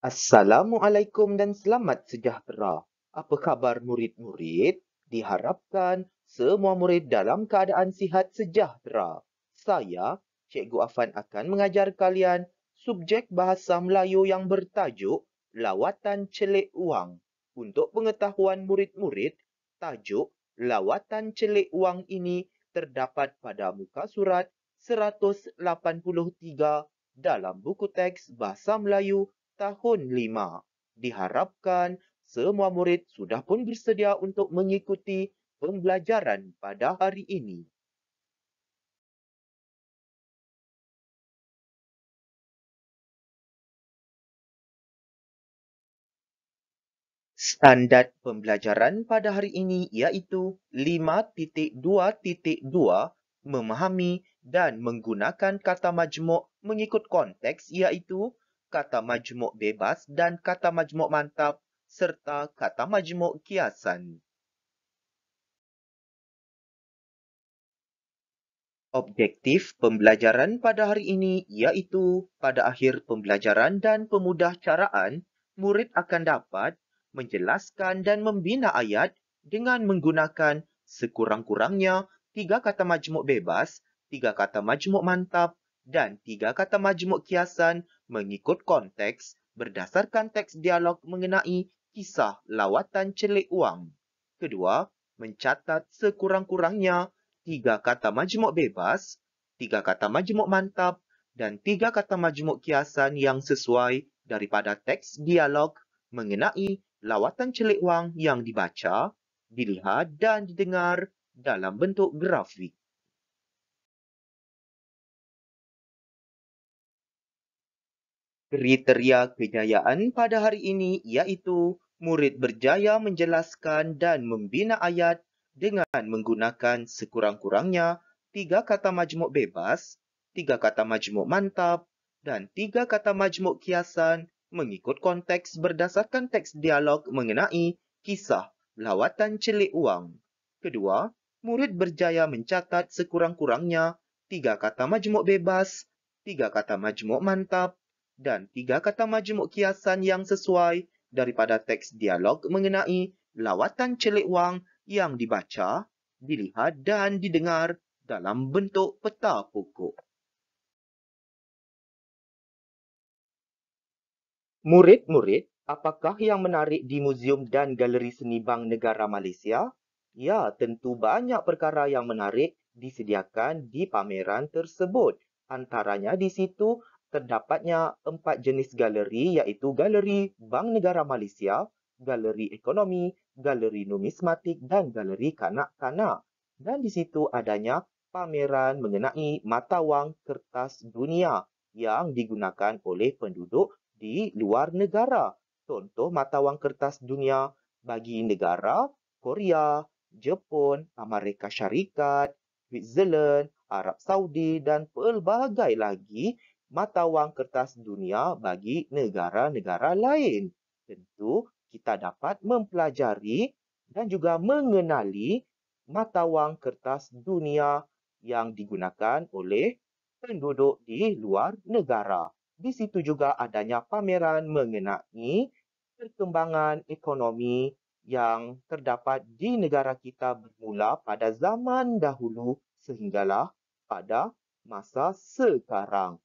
Assalamualaikum dan selamat sejahtera. Apa khabar murid-murid? Diharapkan semua murid dalam keadaan sihat sejahtera. Saya, Cikgu Afan akan mengajar kalian subjek bahasa Melayu yang bertajuk Lawatan Celik Wang. Untuk pengetahuan murid-murid, tajuk Lawatan Celik Wang ini terdapat pada muka surat 183 dalam buku teks Bahasa Melayu tahun 5. Diharapkan semua murid sudah pun bersedia untuk mengikuti pembelajaran pada hari ini. Standard pembelajaran pada hari ini iaitu 5.2.2 memahami dan menggunakan kata majmuk mengikut konteks iaitu kata majmuk bebas dan kata majmuk mantap serta kata majmuk kiasan. Objektif pembelajaran pada hari ini iaitu pada akhir pembelajaran dan pemudahcaraan, murid akan dapat menjelaskan dan membina ayat dengan menggunakan sekurang-kurangnya tiga kata majmuk bebas, tiga kata majmuk mantap dan tiga kata majmuk kiasan mengikut konteks berdasarkan teks dialog mengenai kisah lawatan celik uang. Kedua, mencatat sekurang-kurangnya tiga kata majmuk bebas, tiga kata majmuk mantap dan tiga kata majmuk kiasan yang sesuai daripada teks dialog mengenai lawatan celik uang yang dibaca, dilihat dan didengar dalam bentuk grafik. Kriteria kejayaan pada hari ini iaitu murid berjaya menjelaskan dan membina ayat dengan menggunakan sekurang-kurangnya tiga kata majmuk bebas, tiga kata majmuk mantap dan tiga kata majmuk kiasan mengikut konteks berdasarkan teks dialog mengenai kisah lawatan celik uang. Kedua, murid berjaya mencatat sekurang-kurangnya tiga kata majmuk bebas, tiga kata majmuk mantap dan tiga kata majmuk kiasan yang sesuai daripada teks dialog mengenai lawatan celik wang yang dibaca, dilihat dan didengar dalam bentuk peta pokok. Murid-murid, apakah yang menarik di Museum dan Galeri Seni Bang Negara Malaysia? Ya, tentu banyak perkara yang menarik disediakan di pameran tersebut. Antaranya di situ, terdapatnya empat jenis galeri iaitu Galeri Bank Negara Malaysia, Galeri Ekonomi, Galeri Numismatik dan Galeri Kanak-Kanak. Dan di situ adanya pameran mengenai mata wang kertas dunia yang digunakan oleh penduduk di luar negara. Contoh mata wang kertas dunia bagi negara Korea, Jepun, Amerika Syarikat, Switzerland, Arab Saudi dan pelbagai lagi mata wang kertas dunia bagi negara-negara lain. Tentu kita dapat mempelajari dan juga mengenali mata wang kertas dunia yang digunakan oleh penduduk di luar negara. Di situ juga adanya pameran mengenai perkembangan ekonomi yang terdapat di negara kita bermula pada zaman dahulu sehinggalah pada masa sekarang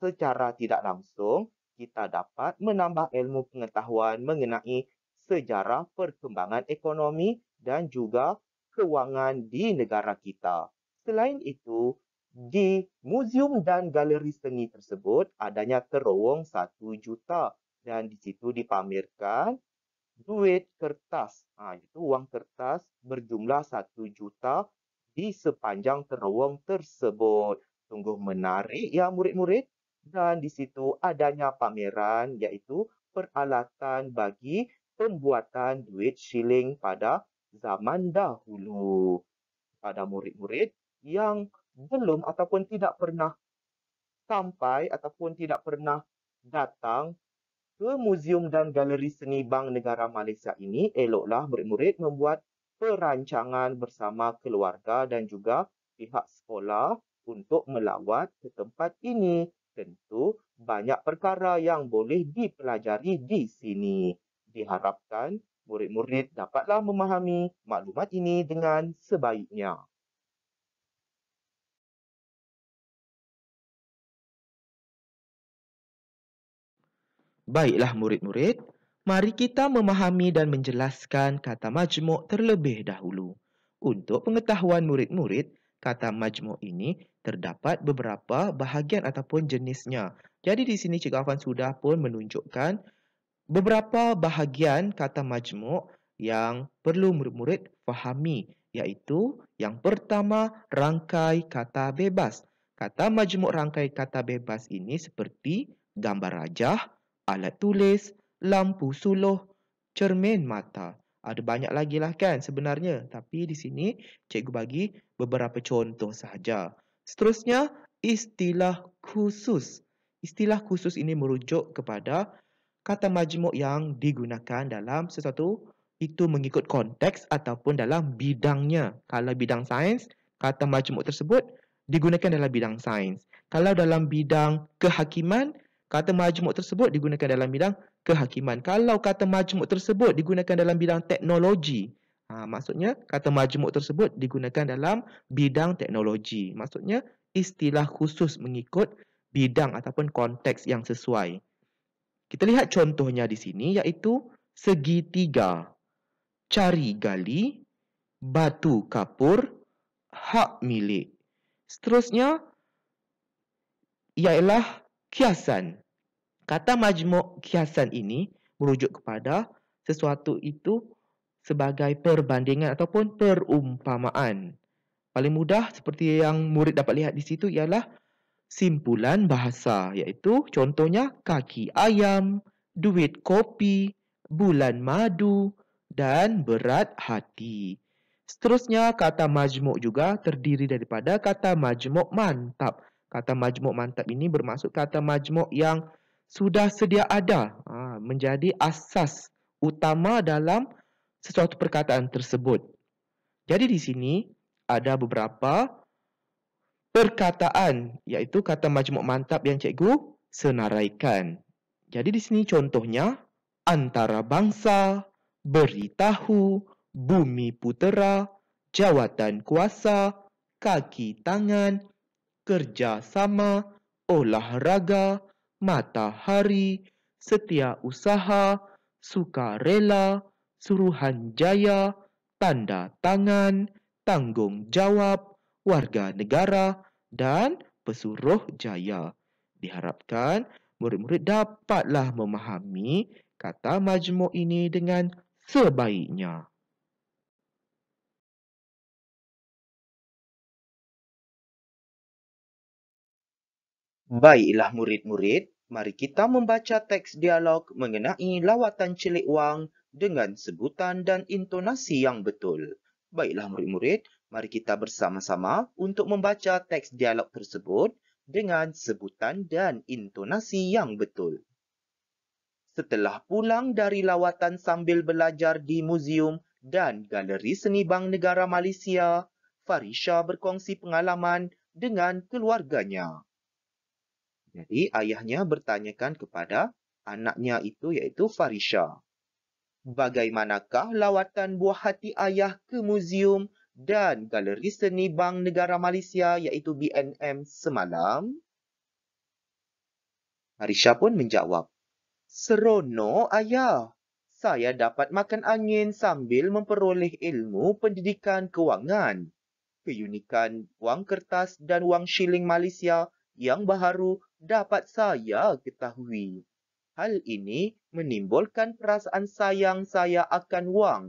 secara tidak langsung, kita dapat menambah ilmu pengetahuan mengenai sejarah perkembangan ekonomi dan juga kewangan di negara kita. Selain itu, di muzium dan galeri seni tersebut adanya terowong 1 juta dan di situ dipamerkan duit kertas, ha, itu wang kertas berjumlah 1 juta di sepanjang terowong tersebut. Sungguh menarik ya murid-murid dan di situ adanya pameran iaitu peralatan bagi pembuatan duit shilling pada zaman dahulu. Pada murid-murid yang belum ataupun tidak pernah sampai ataupun tidak pernah datang ke muzium dan Galeri Seni Bank Negara Malaysia ini, eloklah murid-murid membuat perancangan bersama keluarga dan juga pihak sekolah untuk melawat ke tempat ini. Tentu banyak perkara yang boleh dipelajari di sini. Diharapkan murid-murid dapatlah memahami maklumat ini dengan sebaiknya. Baiklah murid-murid, mari kita memahami dan menjelaskan kata majmuk terlebih dahulu. Untuk pengetahuan murid-murid, kata majmuk ini terdapat beberapa bahagian ataupun jenisnya. Jadi di sini Cikgu Afan sudah pun menunjukkan beberapa bahagian kata majmuk yang perlu murid-murid fahami iaitu yang pertama rangkai kata bebas. Kata majmuk rangkai kata bebas ini seperti gambar rajah, alat tulis, lampu suluh, cermin mata ada banyak lagi lah kan sebenarnya. Tapi di sini cikgu bagi beberapa contoh sahaja. Seterusnya, istilah khusus. Istilah khusus ini merujuk kepada kata majmuk yang digunakan dalam sesuatu itu mengikut konteks ataupun dalam bidangnya. Kalau bidang sains, kata majmuk tersebut digunakan dalam bidang sains. Kalau dalam bidang kehakiman, kata majmuk tersebut digunakan dalam bidang kehakiman. Kalau kata majmuk tersebut digunakan dalam bidang teknologi, ha, maksudnya kata majmuk tersebut digunakan dalam bidang teknologi. Maksudnya istilah khusus mengikut bidang ataupun konteks yang sesuai. Kita lihat contohnya di sini iaitu segitiga, cari gali, batu kapur, hak milik. Seterusnya ialah kiasan. Kata majmuk kiasan ini merujuk kepada sesuatu itu sebagai perbandingan ataupun perumpamaan. Paling mudah seperti yang murid dapat lihat di situ ialah simpulan bahasa iaitu contohnya kaki ayam, duit kopi, bulan madu dan berat hati. Seterusnya kata majmuk juga terdiri daripada kata majmuk mantap. Kata majmuk mantap ini bermaksud kata majmuk yang sudah sedia ada ha, menjadi asas utama dalam sesuatu perkataan tersebut. Jadi di sini ada beberapa perkataan iaitu kata majmuk mantap yang cikgu senaraikan. Jadi di sini contohnya antara bangsa, beritahu, bumi putera, jawatan kuasa, kaki tangan, kerjasama, olahraga, olahraga, matahari, setia usaha, suka rela, suruhan jaya, tanda tangan, tanggungjawab, warga negara dan pesuruh jaya. Diharapkan murid-murid dapatlah memahami kata majmuk ini dengan sebaiknya. Baiklah murid-murid, mari kita membaca teks dialog mengenai lawatan celik wang dengan sebutan dan intonasi yang betul. Baiklah murid-murid, mari kita bersama-sama untuk membaca teks dialog tersebut dengan sebutan dan intonasi yang betul. Setelah pulang dari lawatan sambil belajar di Museum dan Galeri Seni Bang Negara Malaysia, Farisha berkongsi pengalaman dengan keluarganya. Jadi ayahnya bertanyakan kepada anaknya itu iaitu Farisha. Bagaimanakah lawatan buah hati ayah ke muzium dan galeri seni Bank Negara Malaysia iaitu BNM semalam? Farisha pun menjawab, Serono ayah. Saya dapat makan angin sambil memperoleh ilmu pendidikan kewangan. Keunikan wang kertas dan wang shilling Malaysia yang baharu dapat saya ketahui. Hal ini menimbulkan perasaan sayang saya akan Wang.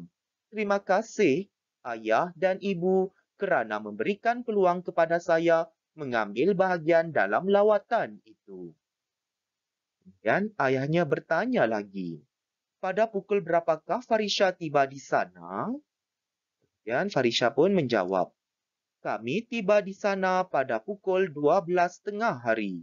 Terima kasih ayah dan ibu kerana memberikan peluang kepada saya mengambil bahagian dalam lawatan itu. Kemudian ayahnya bertanya lagi, pada pukul berapakah Farisha tiba di sana? Kemudian Farisha pun menjawab, kami tiba di sana pada pukul 12.30 hari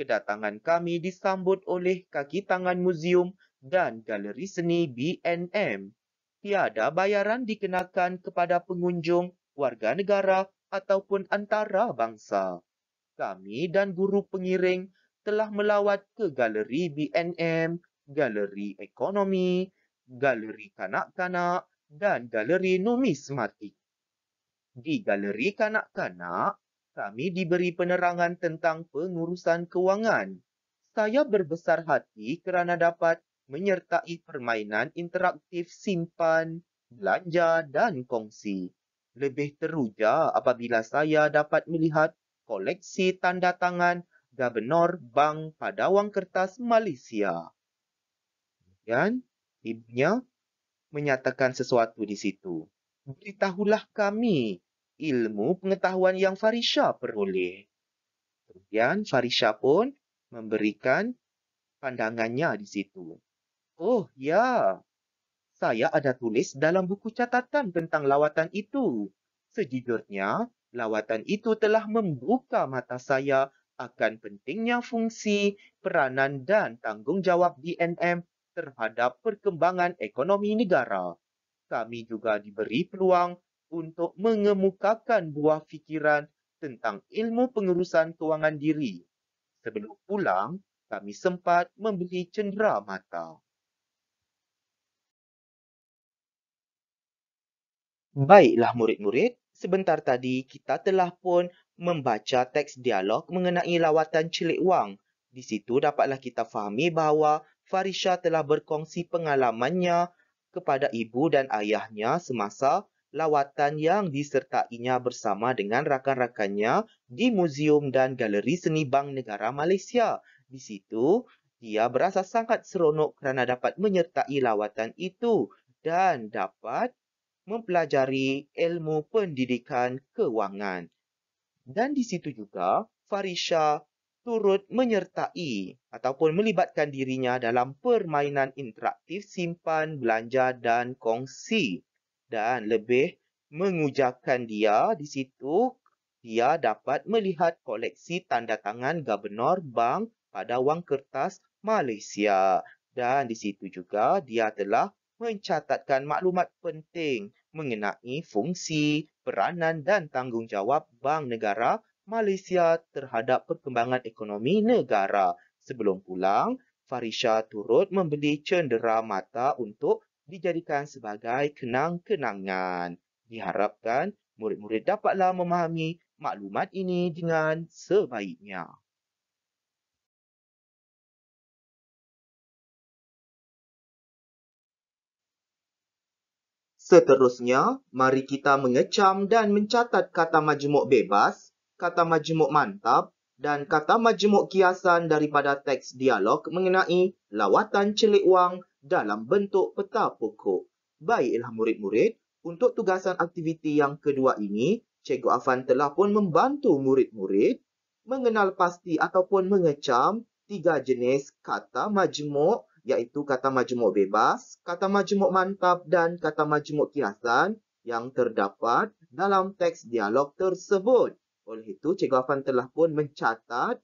kedatangan kami disambut oleh kaki tangan muzium dan galeri seni BNM. Tiada bayaran dikenakan kepada pengunjung, warga negara ataupun antara bangsa. Kami dan guru pengiring telah melawat ke galeri BNM, galeri ekonomi, galeri kanak-kanak dan galeri numismatik. Di galeri kanak-kanak, kami diberi penerangan tentang pengurusan kewangan. Saya berbesar hati kerana dapat menyertai permainan interaktif simpan, belanja dan kongsi. Lebih teruja apabila saya dapat melihat koleksi tanda tangan Gubernur Bank pada wang Kertas Malaysia. Kemudian, ibunya menyatakan sesuatu di situ. Beritahulah kami ilmu pengetahuan yang Farisha peroleh. Kemudian Farisha pun memberikan pandangannya di situ. Oh ya, saya ada tulis dalam buku catatan tentang lawatan itu. Sejujurnya, lawatan itu telah membuka mata saya akan pentingnya fungsi, peranan dan tanggungjawab BNM terhadap perkembangan ekonomi negara. Kami juga diberi peluang untuk mengemukakan buah fikiran tentang ilmu pengurusan kewangan diri. Sebelum pulang, kami sempat membeli cendera mata. Baiklah murid-murid, sebentar tadi kita telah pun membaca teks dialog mengenai lawatan Cilik Wang. Di situ dapatlah kita fahami bahawa Farisha telah berkongsi pengalamannya kepada ibu dan ayahnya semasa lawatan yang disertainya bersama dengan rakan-rakannya di Museum dan Galeri Seni Bank Negara Malaysia. Di situ, dia berasa sangat seronok kerana dapat menyertai lawatan itu dan dapat mempelajari ilmu pendidikan kewangan. Dan di situ juga, Farisha turut menyertai ataupun melibatkan dirinya dalam permainan interaktif simpan, belanja dan kongsi dan lebih mengujakan dia di situ dia dapat melihat koleksi tanda tangan gubernur bank pada wang kertas Malaysia dan di situ juga dia telah mencatatkan maklumat penting mengenai fungsi, peranan dan tanggungjawab Bank Negara Malaysia terhadap perkembangan ekonomi negara. Sebelum pulang, Farisha turut membeli cendera mata untuk dijadikan sebagai kenang-kenangan. Diharapkan murid-murid dapatlah memahami maklumat ini dengan sebaiknya. Seterusnya, mari kita mengecam dan mencatat kata majmuk bebas, kata majmuk mantap dan kata majmuk kiasan daripada teks dialog mengenai lawatan celik wang dalam bentuk peta pokok. Baiklah murid-murid, untuk tugasan aktiviti yang kedua ini, Cikgu Afan telah pun membantu murid-murid mengenal pasti ataupun mengecam tiga jenis kata majmuk iaitu kata majmuk bebas, kata majmuk mantap dan kata majmuk kiasan yang terdapat dalam teks dialog tersebut. Oleh itu, Cikgu Afan telah pun mencatat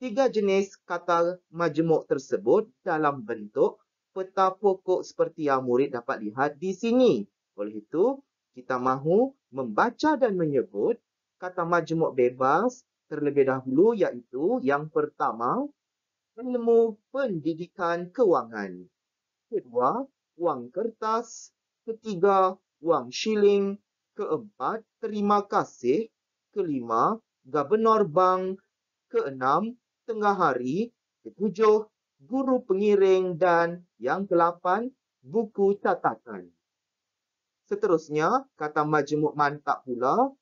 tiga jenis kata majmuk tersebut dalam bentuk peta pokok seperti yang murid dapat lihat di sini. Oleh itu, kita mahu membaca dan menyebut kata majmuk bebas terlebih dahulu iaitu yang pertama, ilmu pendidikan kewangan. Kedua, wang kertas. Ketiga, wang shilling. Keempat, terima kasih. Kelima, gubernur bank. Keenam, tengah hari. Ketujuh, guru pengiring dan yang kelapan, buku catatan. Seterusnya, kata majmuk mantap pula.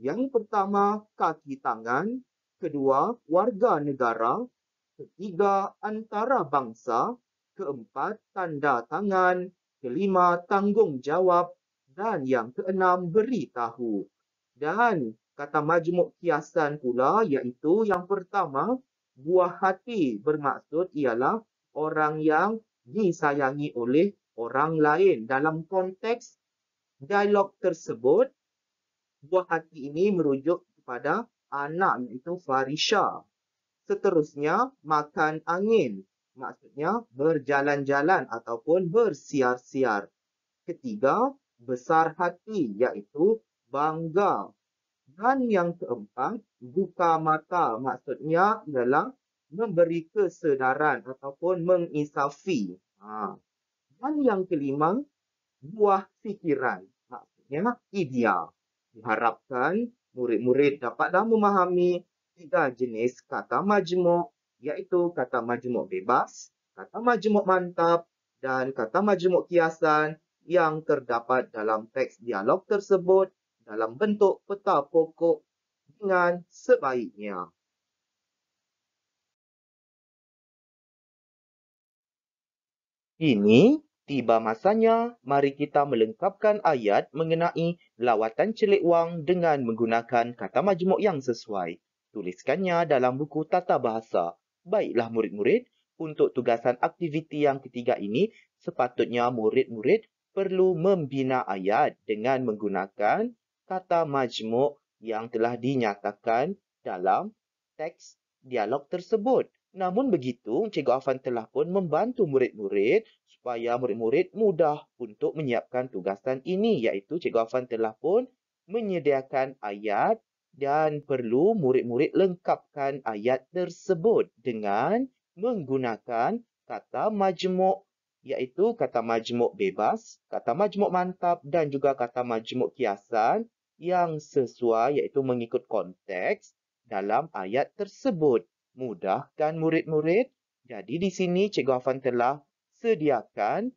Yang pertama, kaki tangan. Kedua, warga negara. Ketiga, antara bangsa. Keempat, tanda tangan. Kelima, tanggungjawab. Dan yang keenam, beritahu. Dan kata majmuk kiasan pula iaitu yang pertama, buah hati bermaksud ialah orang yang disayangi oleh orang lain. Dalam konteks dialog tersebut, buah hati ini merujuk kepada anak iaitu Farisha. Seterusnya, makan angin. Maksudnya, berjalan-jalan ataupun bersiar-siar. Ketiga, besar hati iaitu bangga. Tuhan yang keempat buka mata maksudnya adalah memberi kesedaran ataupun mengisafi. Ha. Dan yang kelima buah fikiran maksudnya idea. Diharapkan murid-murid dapatlah memahami tiga jenis kata majmuk iaitu kata majmuk bebas, kata majmuk mantap dan kata majmuk kiasan yang terdapat dalam teks dialog tersebut dalam bentuk peta pokok dengan sebaiknya. Ini tiba masanya mari kita melengkapkan ayat mengenai lawatan celik wang dengan menggunakan kata majmuk yang sesuai. Tuliskannya dalam buku tata bahasa. Baiklah murid-murid, untuk tugasan aktiviti yang ketiga ini sepatutnya murid-murid perlu membina ayat dengan menggunakan kata majmuk yang telah dinyatakan dalam teks dialog tersebut. Namun begitu, Cikgu Afan telah pun membantu murid-murid supaya murid-murid mudah untuk menyiapkan tugasan ini iaitu Cikgu Afan telah pun menyediakan ayat dan perlu murid-murid lengkapkan ayat tersebut dengan menggunakan kata majmuk iaitu kata majmuk bebas, kata majmuk mantap dan juga kata majmuk kiasan yang sesuai iaitu mengikut konteks dalam ayat tersebut. Mudah kan murid-murid? Jadi di sini Cikgu Afan telah sediakan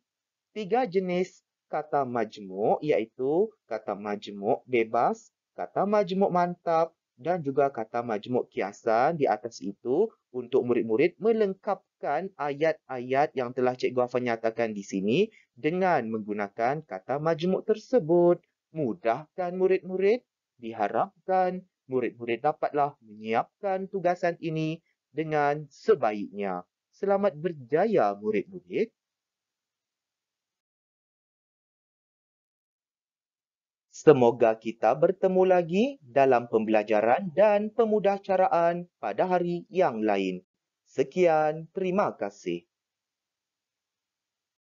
tiga jenis kata majmuk iaitu kata majmuk bebas, kata majmuk mantap dan juga kata majmuk kiasan di atas itu untuk murid-murid melengkapkan ayat-ayat yang telah Cikgu Afan nyatakan di sini dengan menggunakan kata majmuk tersebut mudahkan murid-murid, diharapkan murid-murid dapatlah menyiapkan tugasan ini dengan sebaiknya. Selamat berjaya murid-murid. Semoga kita bertemu lagi dalam pembelajaran dan pemudahcaraan pada hari yang lain. Sekian, terima kasih.